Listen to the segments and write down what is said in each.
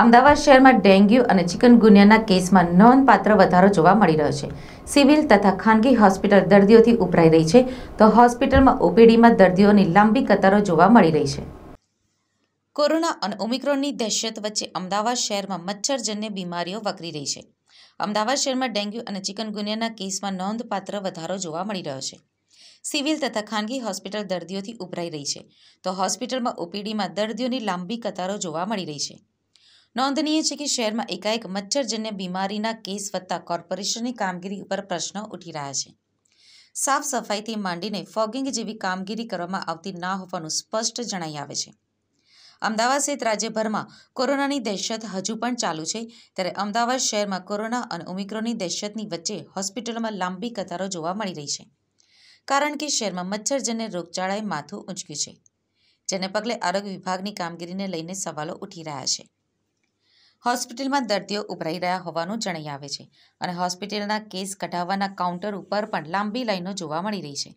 અમદાવાદ શહેરમાં ડેન્ગ્યુ અને ચિકનગુનિયાના કેસમાં નોંધપાત્ર વધારો જોવા મળી રહ્યો છે સિવિલ તથા ખાનગી હોસ્પિટલ દર્દીઓથી ઉભરાઈ રહી છે તો હોસ્પિટલમાં ઓપીડીમાં દર્દીઓની લાંબી કતારો જોવા મળી રહી છે કોરોના અને ઓમિક્રોનની દહેશત વચ્ચે અમદાવાદ શહેરમાં મચ્છરજન્ય બીમારીઓ વકરી રહી છે અમદાવાદ શહેરમાં ડેન્ગ્યુ અને ચિકનગુનિયાના કેસમાં નોંધપાત્ર વધારો જોવા મળી રહ્યો છે સિવિલ તથા ખાનગી હોસ્પિટલ દર્દીઓથી ઉભરાઈ રહી છે તો હોસ્પિટલમાં ઓપીડીમાં દર્દીઓની લાંબી કતારો જોવા મળી રહી છે નોંધનીય છે કે શહેરમાં એકાએક મચ્છરજન્ય બીમારીના કેસ વધતા કોર્પોરેશનની કામગીરી ઉપર પ્રશ્નો ઉઠી રહ્યા છે સાફ સફાઈથી માંડીને ફોગિંગ જેવી કામગીરી કરવામાં આવતી ના હોવાનું સ્પષ્ટ જણાઈ આવે છે અમદાવાદ સહિત રાજ્યભરમાં કોરોનાની દહેશત હજુ પણ ચાલુ છે ત્યારે અમદાવાદ શહેરમાં કોરોના અને ઓમિક્રોનની દહેશતની વચ્ચે હોસ્પિટલોમાં લાંબી કતારો જોવા મળી રહી છે કારણ કે શહેરમાં મચ્છરજન્ય રોગચાળાએ માથું ઊંચક્યું છે જેને પગલે આરોગ્ય વિભાગની કામગીરીને લઈને સવાલો ઉઠી રહ્યા છે હોસ્પિટલમાં દર્દીઓ ઉભરાઈ રહ્યા હોવાનું જણાઈ આવે છે અને હોસ્પિટલના કેસ કઢાવવાના કાઉન્ટર ઉપર પણ લાંબી લાઈનો જોવા મળી રહી છે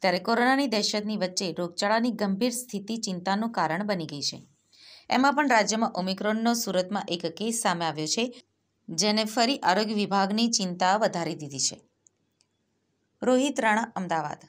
ત્યારે કોરોનાની દહેશતની વચ્ચે રોગચાળાની ગંભીર સ્થિતિ ચિંતાનું કારણ બની ગઈ છે એમાં પણ રાજ્યમાં ઓમિક્રોનનો સુરતમાં એક કેસ સામે આવ્યો છે જેને ફરી આરોગ્ય વિભાગની ચિંતા વધારી દીધી છે રોહિત રાણા અમદાવાદ